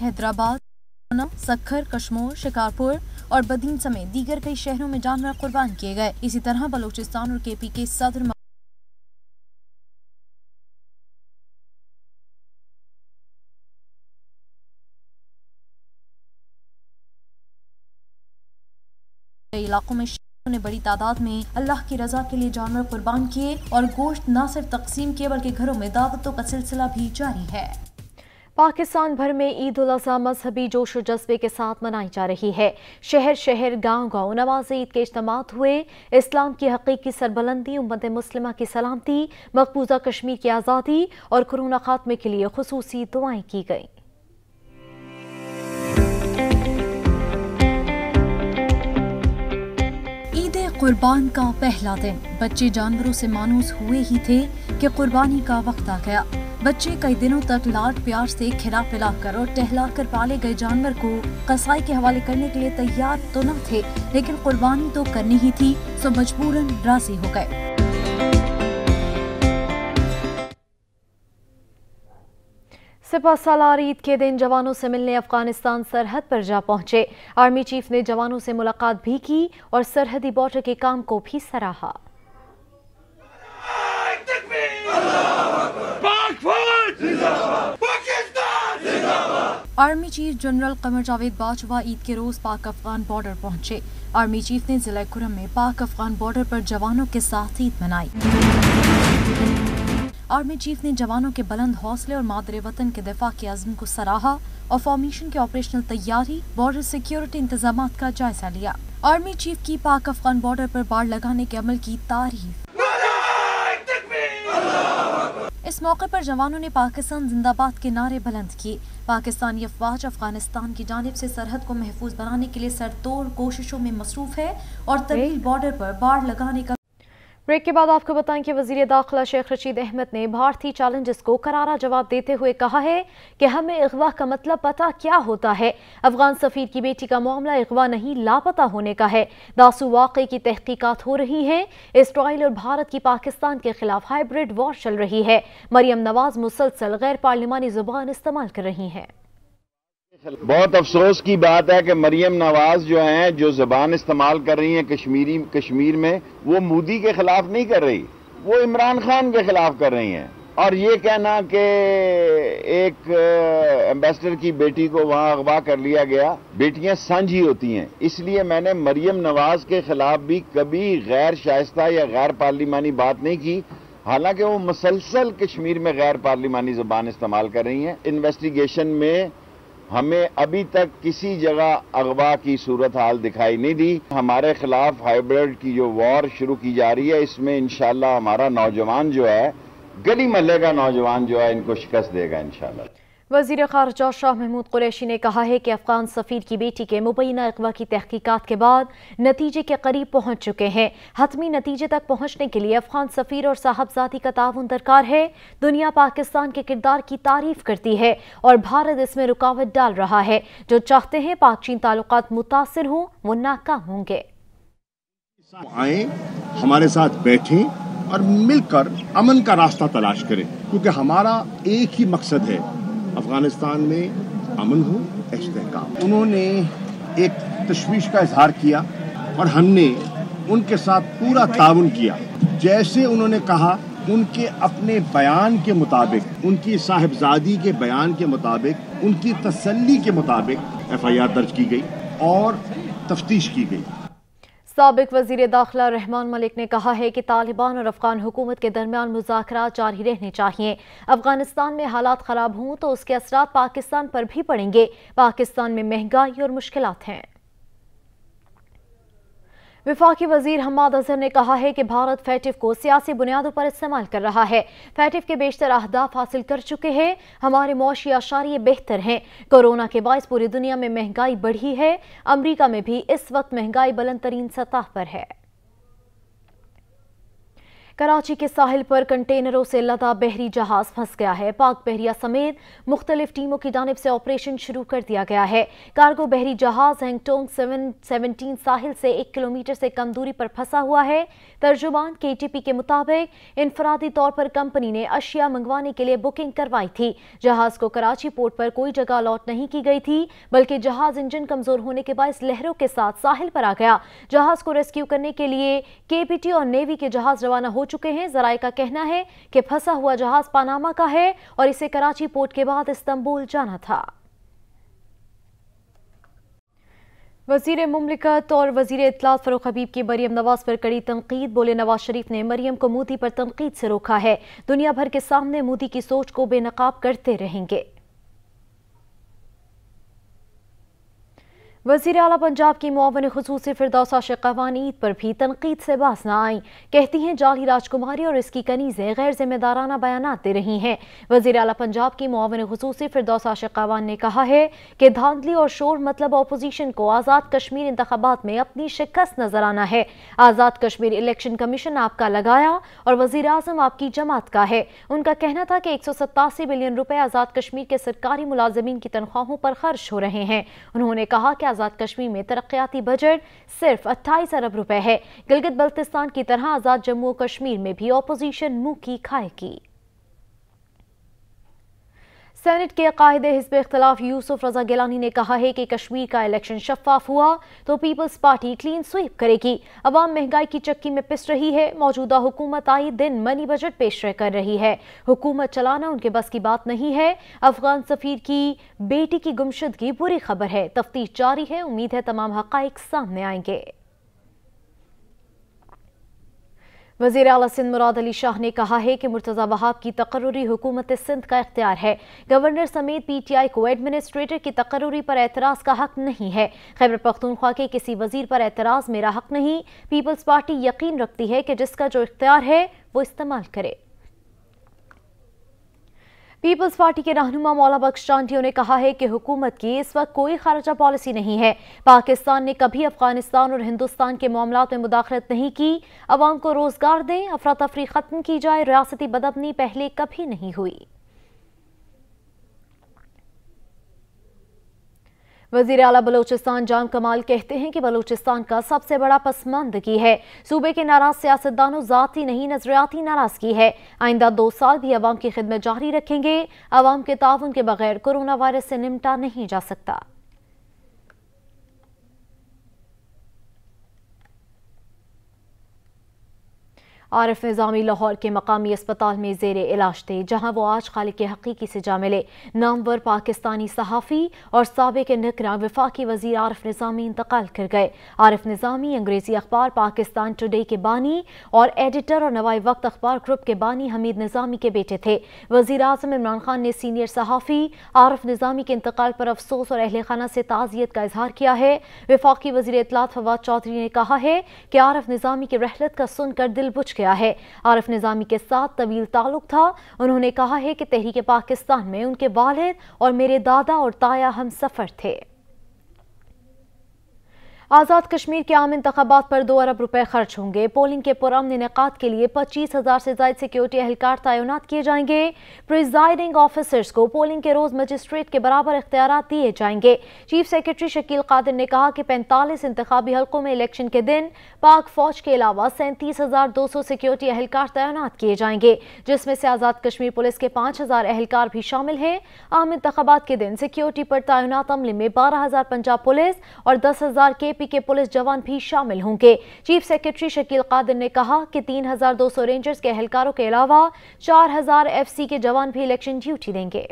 हैदराबाद सखर कश्मोर शिकारपुर और बदीन समेत दीगर कई शहरों में जानवर कुर्बान किए गए इसी तरह बलूचिस्तान और केपी के सदर इलाकों में शहरों ने बड़ी तादाद में अल्लाह की रजा के लिए जानवर कुर्बान किए और गोश्त न सिर्फ तकसीम किए बल्कि घरों में दावतों का सिलसिला भी जारी है पाकिस्तान भर में ईद उल अजहा मजहबी जोश और जज्बे के साथ मनाई जा रही है शहर शहर गांव गांव नमाज ईद के इज्तम हुए इस्लाम की हकीकी सरबलंदी उम्मत मुस्लिमा की सलामती मकबूजा कश्मीर की आज़ादी और कोरोना खात्मे के लिए खसूसी दुआएं की गईं कुर्बान का पहला दिन बच्चे जानवरों से मानूस हुए ही थे कि कुर्बानी का वक्त आ गया बच्चे कई दिनों तक लाड प्यार से खिला पिला कर और टहला कर पाले गए जानवर को कसाई के हवाले करने के लिए तैयार तो न थे लेकिन कुर्बानी तो करनी ही थी सो मजबूरन राजी हो गए सिपा सालार ईद के दिन जवानों से मिलने अफगानिस्तान सरहद पर जा पहुंचे आर्मी चीफ ने जवानों से मुलाकात भी की और सरहदी बॉर्डर के काम को भी सराहा army chief general Qamar Javed Bajwa Eid के रोज पाक अफगान बॉर्डर पहुंचे आर्मी चीफ ने जिला खुरम में पाक अफगान बॉर्डर पर जवानों के साथ ईद मनाई आर्मी चीफ ने जवानों के बुलंद हौसले और मादरे वतन के दफा के अजम को सराहा और फॉर्मेशन के ऑपरेशनल तैयारी बॉर्डर सिक्योरिटी इंतजाम का जायजा लिया आर्मी चीफ की पाक अफगान बॉर्डर पर बाढ़ लगाने के अमल की तारीफ इस मौके पर जवानों ने पाकिस्तान जिंदाबाद के नारे बुलंद किए पाकिस्तानी अफवाज अफगानिस्तान की जानब से सरहद को महफूज बनाने के लिए सरतोड़ कोशिशों में मसरूफ है और तवील बॉर्डर पर बाढ़ लगाने का ब्रेक के बाद आपको बताएं कि वजीर दाखिला शेख रशीद अहमद ने भारतीय चैलेंजेस को करारा जवाब देते हुए कहा है कि हमें अगवा का मतलब पता क्या होता है अफगान सफ़ीर की बेटी का मामला अगवा नहीं लापता होने का है दासू वाक़े की तहकीकात हो रही है इसराइल और भारत की पाकिस्तान के खिलाफ हाइब्रिड वॉर चल रही है मरियम नवाज मुसलसल गैर पार्लिमानी जुबान इस्तेमाल कर रही हैं बहुत अफसोस की बात है कि मरियम नवाज जो हैं जो जबान इस्तेमाल कर रही हैं कश्मीरी कश्मीर में वो मोदी के खिलाफ नहीं कर रही वो इमरान खान के खिलाफ कर रही हैं और ये कहना कि एक एम्बेसडर की बेटी को वहां अगवा कर लिया गया बेटियां सांझी होती हैं इसलिए मैंने मरियम नवाज के खिलाफ भी कभी गैर शायस्ता या गैर पार्लिमानी बात नहीं की हालांकि वो मुसलसल कश्मीर में गैर पार्लिमानी जबान इस्तेमाल कर रही हैं इन्वेस्टिगेशन में हमें अभी तक किसी जगह अगवा की सूरत हाल दिखाई नहीं दी हमारे खिलाफ हाइब्रिड की जो वॉर शुरू की जा रही है इसमें इनशाला हमारा नौजवान जो है गली महल्ले का नौजवान जो है इनको शिकस्त देगा इनशाला वजीर खारजा शाह महमूद कुरैशी ने कहा है कि अफगान सफ़ीर की बेटी के मुबैना अगवा की तहकीकात के बाद नतीजे के करीब पहुंच चुके हैं हतमी नतीजे तक पहुंचने के लिए अफगान सफ़ीर और साहबजादी का ताउन दरकार है दुनिया पाकिस्तान के किरदार की तारीफ करती है और भारत इसमें रुकावट डाल रहा है जो चाहते हैं पाक चीन ताल्लुक मुतासर हों वो नाकाम होंगे आए हमारे साथ बैठे और मिलकर अमन का रास्ता तलाश करें क्योंकि हमारा एक ही मकसद है अफगानिस्तान में अमन हो इसकाम उन्होंने एक तशवीश का इजहार किया और हमने उनके साथ पूरा ताउन किया जैसे उन्होंने कहा उनके अपने बयान के मुताबिक उनकी साहिबजादी के बयान के मुताबिक उनकी तसल्ली के मुताबिक एफ आई आर दर्ज की गई और तफ्तीश की गई सबक वजीर दाखिला रहमान मलिक ने कहा है कि तालिबान और अफगान हुकूमत के दरमियान मुजाकर जारी रहने चाहिए अफगानिस्तान में हालात खराब हों तो उसके असरा पाकिस्तान पर भी पड़ेंगे पाकिस्तान में महंगाई और मुश्किल हैं विफाकी वजीर हमाद अजहर ने कहा है कि भारत फैटिफ को सियासी बुनियादों पर इस्तेमाल कर रहा है फैटिफ के बेशतर अहदाफ हासिल कर चुके हैं हमारे मुशी आशारिये बेहतर हैं कोरोना के बायस पूरी दुनिया में महंगाई बढ़ी है अमरीका में भी इस वक्त महंगाई बुलंद तरीन सतह पर है कराची के साहिल पर कंटेनरों से लदा बहरी जहाज फंस गया है पाक बहरिया समेत मुख्तलिफ टीमों की जानब से ऑपरेशन शुरू कर दिया गया है कार्गो बहरी जहाज हैंगटोंग सेवन सेवनटीन साहिल से एक किलोमीटर से कम दूरी पर फंसा हुआ है तर्जुमान के टी पी के मुताबिक इनफरादी तौर पर कंपनी ने अशिया मंगवाने के लिए बुकिंग करवाई थी जहाज को कराची पोर्ट पर कोई जगह अलॉट नहीं की गई थी बल्कि जहाज इंजन कमजोर होने के बायस लहरों के साथ साहिल पर आ गया जहाज को रेस्क्यू करने के लिए केपीटी और नेवी के जहाज रवाना हो चुके हैं जराये का कहना है कि फंसा हुआ जहाज पानामा का है और इसे कराची पोर्ट के बाद इस्तंबुल जाना था वजीर ममलिकत और वजीर इतलात फरूक हबीब की मरीम नवाज पर कड़ी तनकीद बोले नवाज शरीफ ने मरीम को मोदी पर तनकीद से रोका है दुनिया भर के सामने मोदी की सोच को बेनकाब करते रहेंगे वजीर अला पंजाब की मुआवन खसूस फिरदौसा शिकवान ईद पर भी तनकीद से बास न आई कहती हैं जाली राजकुमारी और इसकी कनीज़ें गैर जिम्मेदाराना बयान दे रही हैं वजीर अला पंजाब की मुआवन खसूस फिरदौसा कवान ने कहा है कि धांधली और शोर मतलब अपोजिशन को आज़ाद कश्मीर इंतबात में अपनी शिकस्त नजर आना है आज़ाद कश्मीर इलेक्शन कमीशन आपका लगाया और वजीर अजम आपकी जमात का है उनका कहना था कि एक सौ सतासी बिलियन रुपये आज़ाद कश्मीर के सरकारी मुलाजमीन की तनख्वाहों पर खर्च हो रहे हैं उन्होंने कहा कि आज़ाद कश्मीर में तरक्याती बजट सिर्फ अट्ठाईस अरब रुपए है गिलगित बल्तिस्तान की तरह आज़ाद जम्मू कश्मीर में भी ऑपोजिशन मुंह की खाएगी सेनेट के कायद हिस्ब इख्तलाफ यूसुफ रजा गिलानी ने कहा है कि कश्मीर का इलेक्शन शफाफ हुआ तो पीपल्स पार्टी क्लीन स्वीप करेगी अवाम महंगाई की चक्की में पिस रही है मौजूदा हुकूमत आई दिन मनी बजट पेश कर रही है हुकूमत चलाना उनके बस की बात नहीं है अफगान सफीर की बेटी की गुमशुदगी बुरी खबर है तफ्तीश जारी है उम्मीद है तमाम हक सामने आएंगे वजीर अला सिंध मुराद अली शाह ने कहा है कि मुर्तज़ा वहाब की तकर्री हुकूमत सिंध का इख्तियार है गवर्नर समेत पी टी आई को एडमिनिस्ट्रेटर की तकर्री पर एतराज़ का हक नहीं है खैबर पख्तूनख्वा के किसी वजीर पर एतराज़ मेरा हक नहीं पीपल्स पार्टी यकीन रखती है कि जिसका जो इख्तियार है वो इस्तेमाल करे पीपल्स पार्टी के रहनुमा मौला बख्श चांडियो ने कहा है कि हुकूमत की इस वक्त कोई खारजा पॉलिसी नहीं है पाकिस्तान ने कभी अफगानिस्तान और हिंदुस्तान के मामला में मुदाखलत नहीं की अवाम को रोजगार दें अफरा तफरी खत्म की जाए रियासती बदबनी पहले कभी नहीं हुई वजीर अला बलोचिस्तान जाम कमाल कहते हैं कि बलोचिस्तान का सबसे बड़ा पसमानदगी है सूबे के नाराज सियासतदानों ज़ाती नहीं नजरियाती नाराजगी है आइंदा दो साल भी आवाम की खिदमत जारी रखेंगे आवाम के ताउन के बगैर कोरोना वायरस से निमटा नहीं जा सकता आरफ निज़ामी लाहौर के मकामी अस्पताल में जेर इलाज थे जहाँ वो आज खाल के हकीकी से जा मिले नामवर पाकिस्तानी सहाफ़ी और सबक नकरा वफाकी वजी आरफ निज़ामी इंतकाल कर गए आरफ निज़ामी अंग्रेज़ी अखबार पाकिस्तान टुडे के बानी और एडिटर और नवाई वक्त अखबार ग्रुप के बानी हमीद निज़ामी के बेटे थे वजी अजम इमरान खान ने सीनियर सहाफ़ी आरफ निज़ामी के इंतकाल पर अफसोस और अहल खाना से ताज़ियत का इजहार किया है वफाकी वजी इतलात फवाद चौधरी ने कहा है कि आरफ निज़ामी की रहलत का सुनकर दिल बुझ गया है आरफ निज़ामी के साथ तवील ताल्लुक था उन्होंने कहा है कि तहरीक पाकिस्तान में उनके वालद और मेरे दादा और ताया हम सफ़र थे आज़ाद कश्मीर के आम इंतबात पर दो अरब रुपए खर्च होंगे पोलिंग के पुरान इनका के लिए पच्चीस हज़ार से ज्यादा सिक्योरिटी अहलकार तैनात किए जाएंगे प्रिजाइडिंग ऑफिसर्स को पोलिंग के रोज़ मजिस्ट्रेट के बराबर इख्तियार दिए जाएंगे चीफ सेक्रेटरी शकील कादिर ने कहा कि पैंतालीस इंतबी हल्कों में इलेक्शन के दिन पाक फौज के अलावा सैंतीस हज़ार दो सौ सिक्योरिटी अहलकार तैनात किए जाएंगे जिसमें से आज़ाद कश्मीर पुलिस के पाँच हज़ार अहलकार भी शामिल हैं आम इंतबात के दिन सिक्योरिटी पर तैनात अमले में बारह हज़ार पंजाब पुलिस और दस हज़ार के बीजेपी के पुलिस जवान भी शामिल होंगे चीफ सेक्रेटरी शकील कादिर ने कहा कि 3,200 रेंजर्स के एहलकारों के अलावा 4,000 एफसी के जवान भी इलेक्शन ड्यूटी देंगे